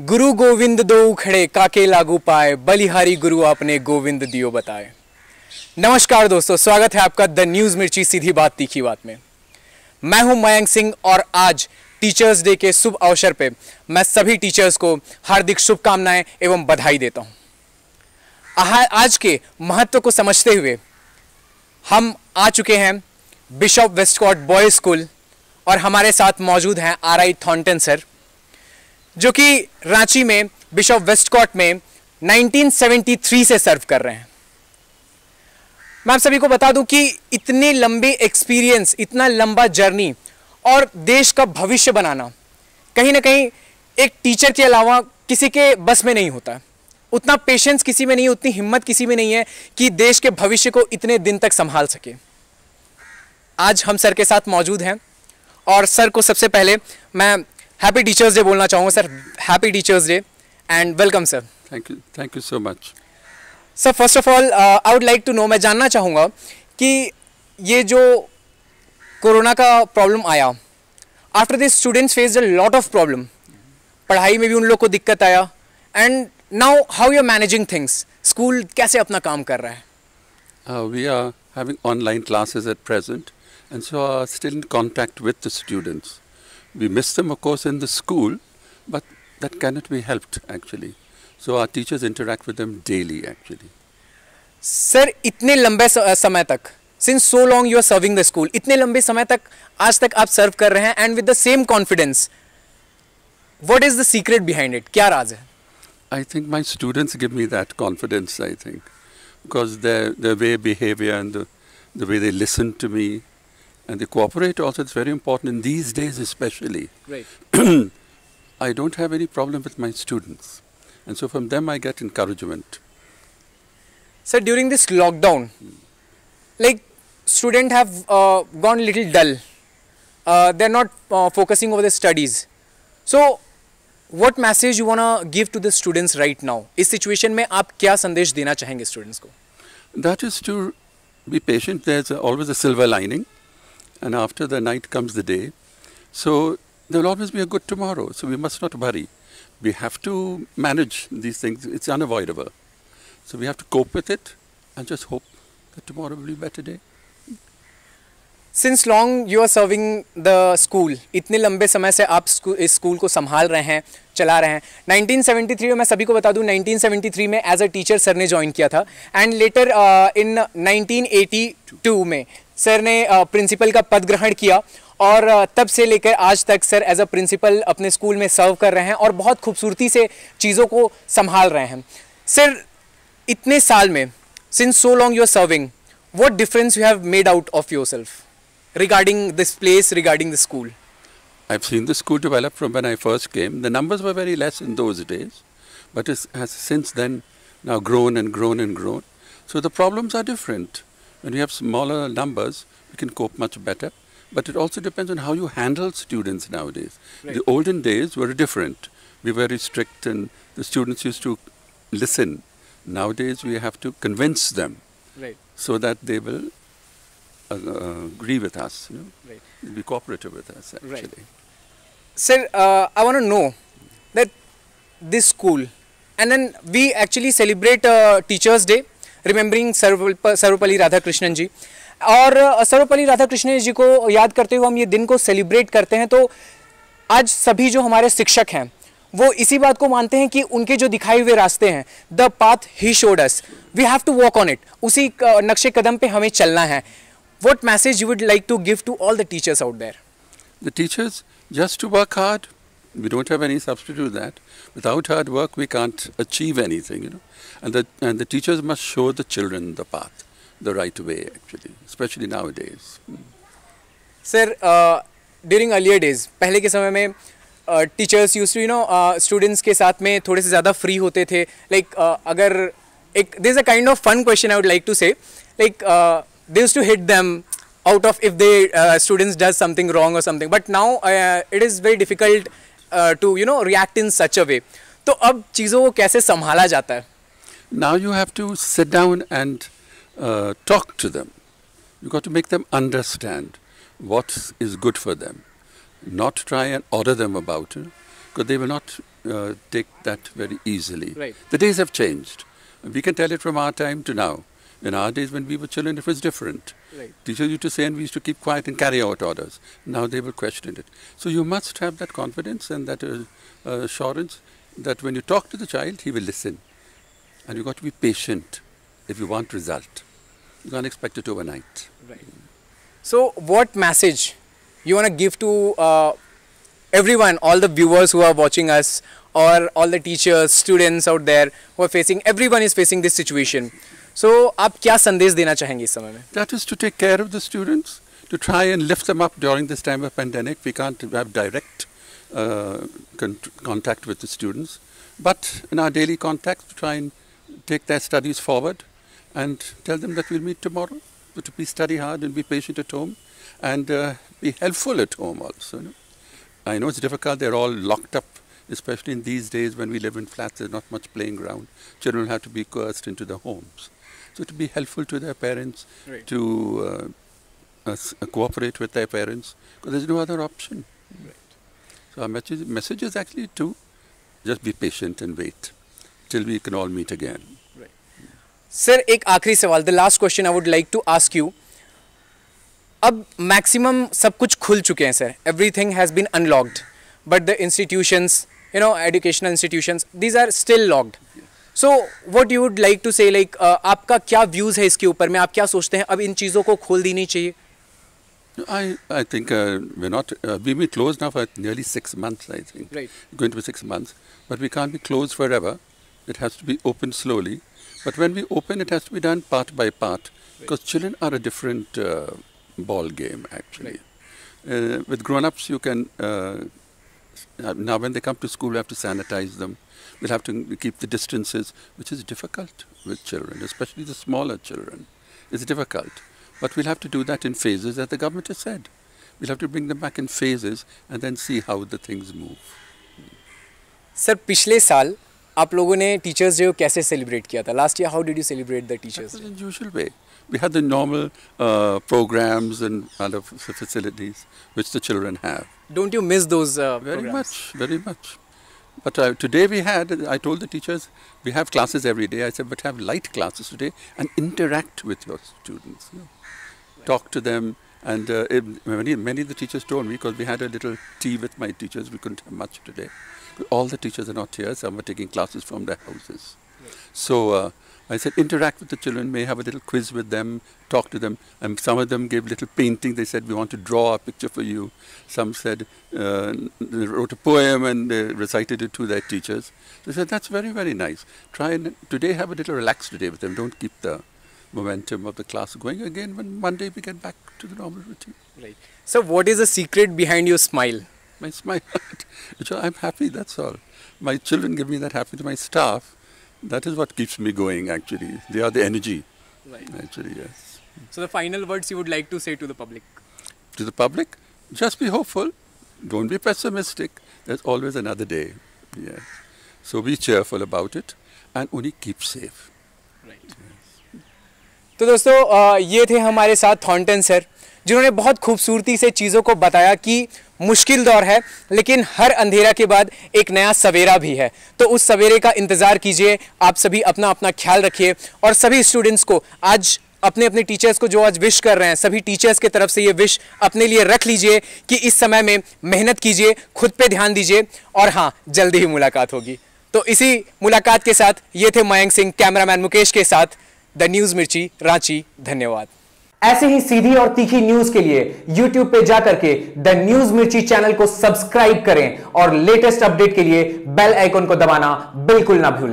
गुरु गोविंद दो उखड़े काके लागू पाए बलिहारी गुरु आपने गोविंद दियो बताए नमस्कार दोस्तों स्वागत है आपका द न्यूज़ मिर्ची सीधी बात तीखी बात में मैं हूं मयंक सिंह और आज टीचर्स डे के शुभ अवसर पे मैं सभी टीचर्स को हार्दिक शुभकामनाएं एवं बधाई देता हूं आज के महत्व को समझते हुए हम आ चुके हैं बिशप वेस्टकॉट बॉयज़ स्कूल और हमारे साथ मौजूद हैं आर आई थॉन्टन सर जो कि रांची में बिशप वेस्टकॉट में 1973 से सर्व कर रहे हैं मैं आप सभी को बता दूं कि इतने लंबे एक्सपीरियंस इतना लंबा जर्नी और देश का भविष्य बनाना कहीं ना कहीं एक टीचर के अलावा किसी के बस में नहीं होता उतना पेशेंस किसी में नहीं उतनी हिम्मत किसी में नहीं है कि देश के भविष्य को इतने दिन तक संभाल सके आज हम सर के साथ मौजूद हैं और सर को सबसे पहले मैं हैप्पी टीचर्स डे बोलना चाहूँगा sir happy teachers day and welcome sir thank you thank you so much sir first of all I would like to know मैं जानना चाहूँगा कि ये जो कोरोना का प्रॉब्लम आया after this students face a lot of problem पढ़ाई में भी उन लोग को दिक्कत आया and now how you are managing things school कैसे अपना काम कर रहा है we are having online classes at present and so are still in contact with the students We miss them, of course, in the school, but that cannot be helped, actually. So our teachers interact with them daily, actually. Sir, itne lambe uh, samay tak, since so long you are serving the school, itne lambe samay tak, aaj tak aap serve kar rahe hain and with the same confidence, what is the secret behind it? Kya raaz hai? I think my students give me that confidence, I think. Because their, their way of behavior and the, the way they listen to me, and they cooperate also, it's very important in these days especially. Right. I don't have any problem with my students. And so from them I get encouragement. Sir, during this lockdown, like students have uh, gone little dull. Uh, they're not uh, focusing over the studies. So, what message you wanna give to the students right now? इस situation में आप क्या संदेश देना चाहेंगे students को? That is to be patient. There's always a silver lining and after the night comes the day. So there will always be a good tomorrow. So we must not worry. We have to manage these things. It's unavoidable. So we have to cope with it and just hope that tomorrow will be a better day. Since long you are serving the school. इतने लंबे समय से आप इस school को संभाल रहे हैं चला रहे हैं 1973 में मैं सभी को बता दूं 1973 में एज अ टीचर सर ने ज्वाइन किया था एंड लेटर इन 1982 uh, में सर ने प्रिंसिपल का पद ग्रहण किया और तब से लेकर आज तक सर एज अ प्रिंसिपल अपने स्कूल में सर्व कर रहे हैं और बहुत खूबसूरती से चीज़ों को संभाल रहे हैं सर इतने साल में since so long you are serving what difference you have made out of your self regarding this place regarding the school I've seen the school develop from when I first came. The numbers were very less in those days, but it has since then now grown and grown and grown. So the problems are different. When we have smaller numbers, we can cope much better. But it also depends on how you handle students nowadays. Right. The olden days were different. We were very strict and the students used to listen. Nowadays we have to convince them right. so that they will uh, agree with us, you know? right. be cooperative with us actually. Right. Sir, uh, I want to know that this school and then we actually celebrate uh, Teachers Day remembering Sarvepalli Radha Radhakrishnan ji और सर्वपल्ली राधाकृष्णन जी को याद करते हुए हम ये दिन को celebrate करते हैं तो आज सभी जो हमारे शिक्षक हैं वो इसी बात को मानते हैं कि उनके जो दिखाए हुए रास्ते हैं the path he showed we have to walk on it उसी uh, नक्शे कदम पे हमें चलना है what message you would like to give to all the teachers out there the teachers just to work hard We don't have any substitute for that. Without hard work, we can't achieve anything, you know. And the, and the teachers must show the children the path, the right way, actually, especially nowadays. Sir, uh, during earlier days, पहले के समय में teachers used to you know students के साथ में थोड़े से ज़्यादा फ्री होते थे लाइक like, uh, अगर एक this a kind of fun question I would like to say like they used to hit them out of if the uh, students does something wrong or something but now uh, it is very difficult to you know react in such a way तो ab चीज़ों को कैसे संभाला जाता Now you have to sit down and uh, talk to them. You got to make them understand what is good for them, not try and order them about it, because they will not uh, take that very easily. Right. The days have changed. We can tell it from our time to now. In our days, when we were children, it was different. Right. Teachers used to say, and we used to keep quiet and carry out orders. Now they will question it. So you must have that confidence and that uh, assurance that when you talk to the child, he will listen. And you've got to be patient if you want result. You can't expect it overnight. Right. So what message you want to give to uh, everyone, all the viewers who are watching us or all the teachers, students out there who are facing, everyone is facing this situation. So, आप क्या संदेश देना चाहेंगे इस समय में? That is to take care of the students, to try and lift them up during this time of pandemic. We can't have direct uh, con contact with the students, but in our daily contact, to try and take their studies forward, and tell them that we'll meet tomorrow. To be study hard and be patient at home, and uh, be helpful at home also. You know? I know it's difficult. They're all locked up especially in these days when we live in flats, there's not much playing ground. Children have to be coerced into their homes. So to be helpful to their parents, to uh, uh, cooperate with their parents, because there's no other option. So our message, is actually to just be patient and wait till we can all meet again. Right. Sir, एक the last question I would like to ask you. अब maximum, सब कुछ खुल चुके हैं sir everything has been unlocked but you know educational institutions these are still locked. So what you would like to say like आपका क्या views है इसके ऊपर में आप क्या सोचते हैं अब इन चीज़ों को खोल देनी चाहिए I, I think uh, we're not, uh, we've been closed now for nearly six months, I think. Right. Going to be six months. But we can't be closed forever. It has to be open slowly. But when we open, it has to be done part by part. Because right. children are a different uh, ball game, actually. Right. uh, with grown ups, you can uh, now when they come to school, we have to sanitize them. We'll have to keep the distances, which is difficult with children, especially the smaller children. It's difficult. But we'll have to do that in phases, as the government has said. We'll have to bring them back in phases and then see how the things move. Sir, पिछले Sal. आप लोगों ने teachers day को कैसे celebrate किया था last year how did you celebrate the teachers usual way we had the normal uh, programs and of facilities which the children have. Don't you miss those uh, Very programs? much, very much. But uh, today we had, I told the teachers, we have classes every day. I said, but have light classes today and interact with your students. You know. right. Talk to them. And uh, it, many, many of the teachers told me, because we had a little tea with my teachers, we couldn't have much today. All the teachers are not here, some are taking classes from their houses. Right. So uh, I said, interact with the children, may have a little quiz with them, talk to them. And some of them gave little painting. They said, we want to draw a picture for you. Some said, uh, they wrote a poem and they recited it to their teachers. They said, that's very, very nice. Try and today have a little relaxed day with them. Don't keep the momentum of the class going. Again, when Monday we get back to the normal routine. Right. So what is the secret behind your smile? My smile, I'm happy, that's all. My children give me that happiness. My staff, that is what keeps me going actually. They are the energy. Right. Actually, yes. So the final words you would like to say to the public? To the public, just be hopeful. Don't be pessimistic. There's always another day. Yes. So be cheerful about it and only keep safe. Right. Yes. तो दोस्तों ये थे हमारे साथ Thornton sir जिन्होंने बहुत खूबसूरती से चीज़ों को बताया कि मुश्किल दौर है लेकिन हर अंधेरा के बाद एक नया सवेरा भी है तो उस सवेरे का इंतज़ार कीजिए आप सभी अपना अपना ख्याल रखिए और सभी स्टूडेंट्स को आज अपने अपने टीचर्स को जो आज विश कर रहे हैं सभी टीचर्स के तरफ से ये विश अपने लिए रख लीजिए कि इस समय में मेहनत कीजिए खुद पे ध्यान दीजिए और हाँ जल्दी ही मुलाकात होगी तो इसी मुलाकात के साथ ये थे मयंक सिंह कैमरामैन मुकेश के साथ द न्यूज़ मिर्ची रांची धन्यवाद ऐसे ही सीधी और तीखी न्यूज के लिए यूट्यूब पे जाकर के द न्यूज मिर्ची चैनल को सब्सक्राइब करें और लेटेस्ट अपडेट के लिए बेल आइकॉन को दबाना बिल्कुल ना भूलें